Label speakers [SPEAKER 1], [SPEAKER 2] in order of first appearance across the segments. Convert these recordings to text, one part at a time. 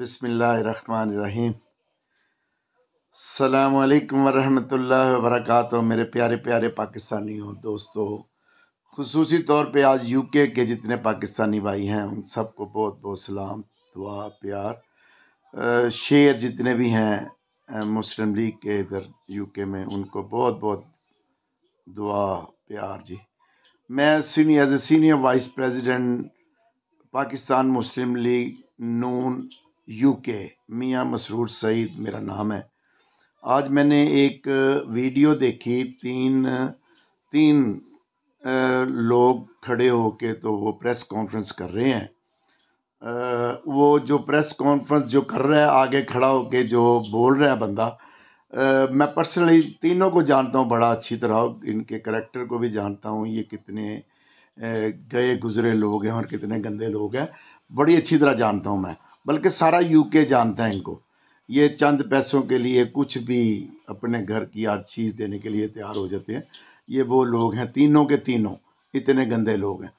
[SPEAKER 1] बिसमीम अल्लाम वरहमतुल्लाह वबरकत मेरे प्यारे प्यारे पाकिस्तानी हो दोस्तों खसूसी तौर पे आज यूके के जितने पाकिस्तानी भाई हैं उन सबको बहुत बहुत सलाम दुआ प्यार शेर जितने भी हैं मुस्लिम लीग के इधर यूके में उनको बहुत बहुत दुआ प्यार जी मैं senior as a senior vice president Pakistan Muslim League Noon UK Mian Masroor Saeed मेरा नाम है आज मैंने एक वीडियो देखी तीन तीन लोग खड़े हो के तो वो प्रेस कॉन्फ्रेंस कर रहे हैं वो जो प्रेस कॉन्फ्रेंस जो कर रहा है आगे खड़ा होके जो बोल रहा है बंदा मैं पर्सनली तीनों को जानता हूँ बड़ा अच्छी तरह इनके करेक्टर को भी जानता हूँ ये कितने गए गुजरे लोग हैं और कितने गंदे लोग हैं बड़ी अच्छी तरह जानता हूँ मैं बल्कि सारा यूके जानता है इनको ये चंद पैसों के लिए कुछ भी अपने घर की हर चीज़ देने के लिए तैयार हो जाते हैं ये वो लोग हैं तीनों के तीनों इतने गंदे लोग हैं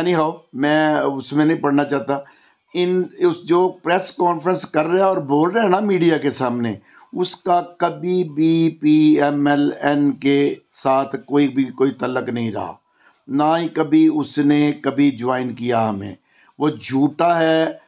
[SPEAKER 1] एनी हाउ मैं उसमें नहीं पढ़ना चाहता इन उस जो प्रेस कॉन्फ्रेंस कर रहे हैं और बोल रहे हैं ना मीडिया के सामने उसका कभी भी पी एम एल एन के साथ कोई भी कोई तलक नहीं रहा ना ही कभी उसने कभी ज्वाइन किया हमें वो झूठा है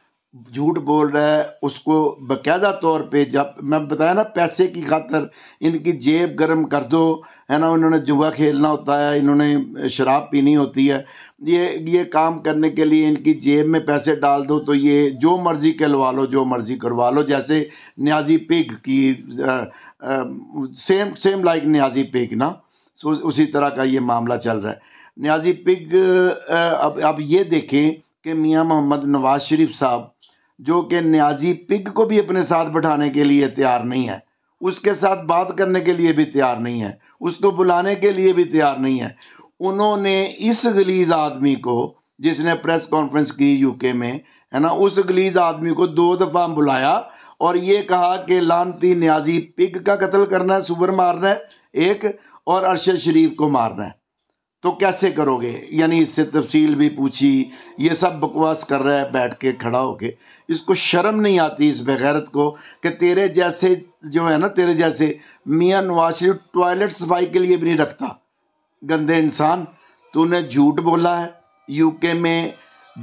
[SPEAKER 1] झूठ बोल रहा है उसको बाकायदा तौर पे जब मैं बताया ना पैसे की खातर इनकी जेब गर्म कर दो है ना उन्होंने जुआ खेलना होता है इन्होंने शराब पीनी होती है ये ये काम करने के लिए इनकी जेब में पैसे डाल दो तो ये जो मर्ज़ी कहलवा लो जो मर्ज़ी करवा लो जैसे न्याजी पिग की आ, आ, same same like Niazi pig ना उसी तरह का ये मामला चल रहा है न्याजी पिग अब अब ये देखें कि मियाँ मोहम्मद नवाज शरीफ साहब जो कि न्याजी पिग को भी अपने साथ बैठाने के लिए तैयार नहीं है उसके साथ बात करने के लिए भी तैयार नहीं है उसको बुलाने के लिए भी तैयार नहीं है उन्होंने इस गलीज आदमी को जिसने प्रेस कॉन्फ्रेंस की यूके में है ना उस गलीज आदमी को दो दफ़ा बुलाया और ये कहा कि लानती न्याजी पिग का कत्ल करना है सुबर मारना है एक और अरशद शरीफ को मारना है तो कैसे करोगे यानी इससे तफसील भी पूछी ये सब बकवास कर रहा है बैठ के खड़ा होके इसको शर्म नहीं आती इस बगैरत को कि तेरे जैसे जो है ना तेरे जैसे मियाँ नवाज शरीफ टॉयलेट सफाई के लिए भी नहीं रखता गंदे इंसान तूने झूठ बोला है यूके में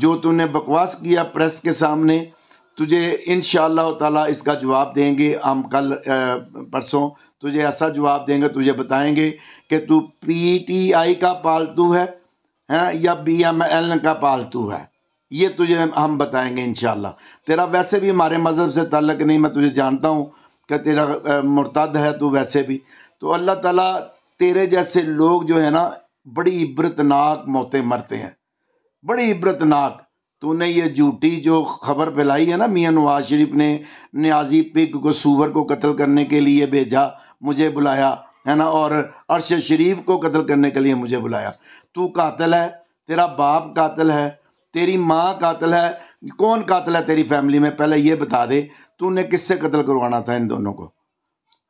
[SPEAKER 1] जो तूने बकवास किया प्रेस के सामने तुझे इन शाह इसका जवाब देंगे हम कल परसों तुझे ऐसा जवाब देंगे तुझे बताएंगे कि तू पीटीआई का पालतू है हैं या बीएमएल का पालतू है ये तुझे हम बताएंगे इन तेरा वैसे भी हमारे मज़हब से तल्लक नहीं मैं तुझे जानता हूँ कि तेरा मुर्तद है तू वैसे भी तो अल्लाह ताला तेरे जैसे लोग जो है ना बड़ी इब्रतनाक मौतें मरते हैं बड़ी इब्रतनाक तूने ये झूठी जो खबर फैलाई है ना मियाँ नवाज शरीफ ने न्याजी पिक को सूवर को कत्ल करने के लिए भेजा मुझे बुलाया है ना और अरश शरीफ को कत्ल करने के लिए मुझे बुलाया तू कातिल है तेरा बाप कातिल है तेरी माँ कातिल है कौन कातिल है तेरी फैमिली में पहले ये बता दे तूने किससे कत्ल करवाना था इन दोनों को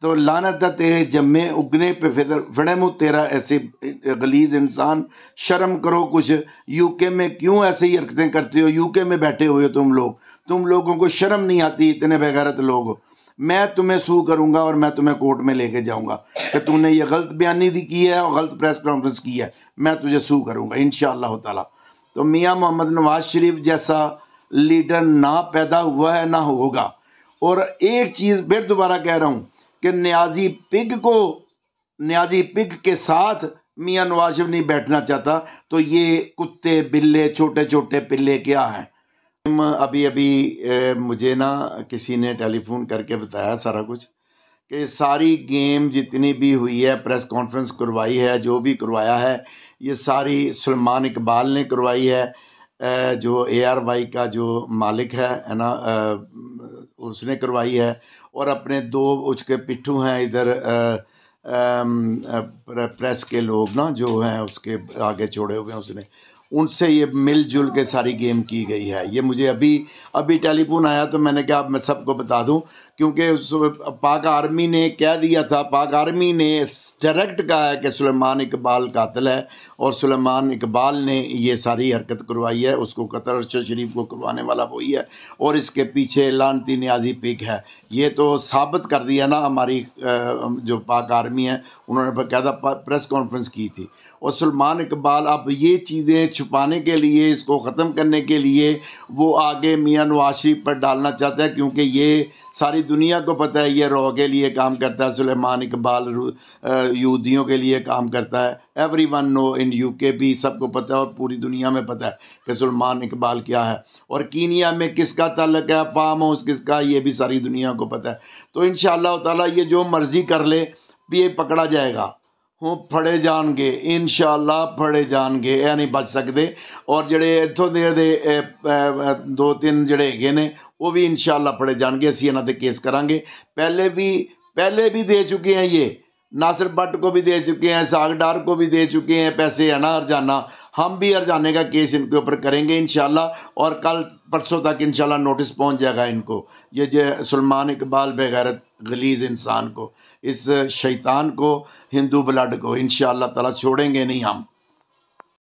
[SPEAKER 1] तो लानत तेरे जमे उगने पे फिदर फड़े तेरा ऐसे गलीज इंसान शर्म करो कुछ यूके में क्यों ऐसे ही हरकतें करते हो यूके में बैठे हुए हो तुम लोग तुम लोगों को शर्म नहीं आती इतने बेगैरत लोग मैं तुम्हें सू करूंगा और मैं तुम्हें कोर्ट में लेके जाऊंगा कि तूने ये गलत बयानी दी की है और गलत प्रेस कॉन्फ्रेंस की है मैं तुझे सू करूंगा इन ताला तो मियाँ मोहम्मद नवाज शरीफ जैसा लीडर ना पैदा हुआ है ना होगा और एक चीज़ फिर दोबारा कह रहा हूँ कि न्याजी पिग को न्याजी पिग के साथ मियाँ नवाज शरीफ नहीं बैठना चाहता तो ये कुत्ते बिल्ले छोटे छोटे पिल्ले क्या हैं अभी अभी मुझे ना किसी ने टेलीफोन करके बताया सारा कुछ कि सारी गेम जितनी भी हुई है प्रेस कॉन्फ्रेंस करवाई है जो भी करवाया है ये सारी सलमान इकबाल ने करवाई है जो ए आर वाई का जो मालिक है है ना उसने करवाई है और अपने दो उसके पिट्ठू हैं इधर प्रेस के लोग ना जो हैं उसके आगे छोड़े हुए हैं उसने उनसे ये मिलजुल के सारी गेम की गई है ये मुझे अभी अभी टेलीफोन आया तो मैंने कहा मैं सबको बता दूं क्योंकि उस पाक आर्मी ने कह दिया था पाक आर्मी ने डायरेक्ट कहा है कि सुलेमान इकबाल कातिल है और सुलेमान इकबाल ने ये सारी हरकत करवाई है उसको कतर अरशद शरीफ को करवाने वाला वही है और इसके पीछे लानती न्याजी पिक है ये तो साबित कर दिया ना हमारी जो पाक आर्मी है उन्होंने था प्रेस कॉन्फ्रेंस की थी और सलमान इकबाल अब ये चीज़ें छुपाने के लिए इसको ख़त्म करने के लिए वो आगे मियाँ नवाज शरीफ पर डालना चाहता है क्योंकि ये सारी दुनिया को पता है ये रॉ के लिए काम करता है सुलेमान इकबाल यहूदियों के लिए काम करता है every one know in U K भी सबको पता है और पूरी दुनिया में पता है कि सुलेमान इकबाल क्या है और कीनिया में किसका तलक है फार्म हाउस किसका ये भी सारी दुनिया को पता है तो इन ताला ये जो मर्ज़ी कर ले ये पकड़ा जाएगा वो फड़े जाएंगे इन फड़े जाएंगे या नहीं बच सकते और ਜਿਹੜੇ इतों ਦੇ दो तीन जड़े है वो भी इन ਪੜੇ ਜਾਣਗੇ ਅਸੀਂ ਇਹਨਾਂ ਤੇ केस करा पहले भी पहले भी दे चुके हैं ये नासिर भट्ट को भी दे चुके हैं सागडार को भी दे चुके हैं पैसे है ना हरजाना हम भी हरजाने का केस इनके ऊपर करेंगे इन और कल परसों तक इन नोटिस पहुंच जाएगा इनको ये जो सलमान इकबाल बैरत गलीज इंसान को इस शैतान को हिंदू ब्लड को इन ताला छोड़ेंगे नहीं हम